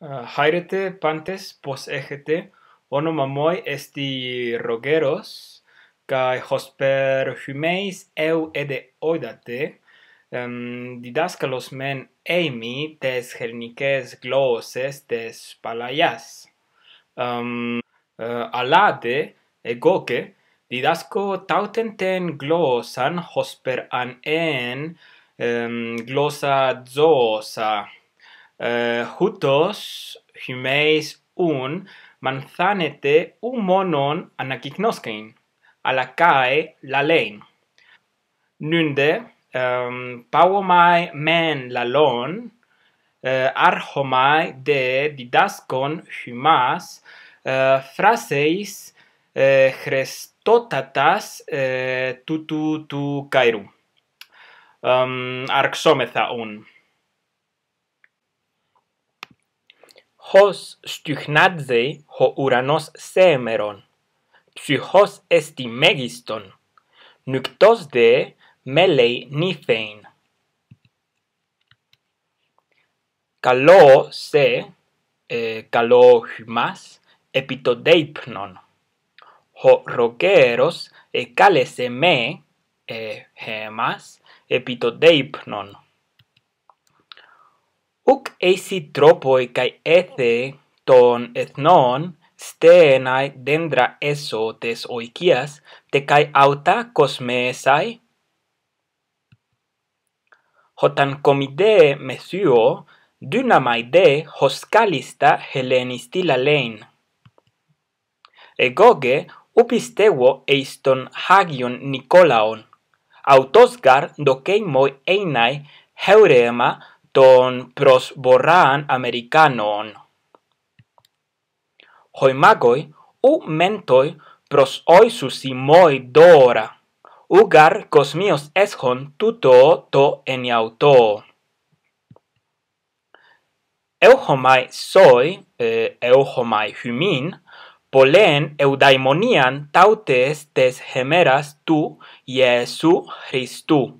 uh, eh, haerete pantes pos egete ono mamoi esti rogeros kai hosper humeis eu ede oidate um, didaskalos men eimi tes helnikes gloses tes palaias um, uh, alade egoke didasko tautenten glosan hosper an en um, glosa zoosa uh, hutos humeis un manzanete un monon anakiknoskein ala kai la lein nunde um, pao mai men la lon uh, eh, ar mai de didaskon humas uh, eh, fraseis uh, hrestotatas uh, kairu um, ar un hos stychnadzei ho uranos semeron psychos esti megiston nyktos de melei nifein kalo se e eh, kalo hymas epitodeipnon ho rogeros e kalesemei e hemas epitodeipnon uk eisi tropoi kai ethe ton ethnon stenai dendra eso tes oikias te kai auta kosmesai hotan komide mesio dynamai de hoskalista helenisti la lein egoge eis eiston hagion nikolaon autosgar dokeimoi einai heurema ton pros borran americanon. Hoi magoi u mentoi pros oi moi dora. Ugar cos mios es tuto to en iauto. Eu homai soi, eh, eu homai humin, polen eudaimonian tautes tes gemeras tu, Iesu Christu.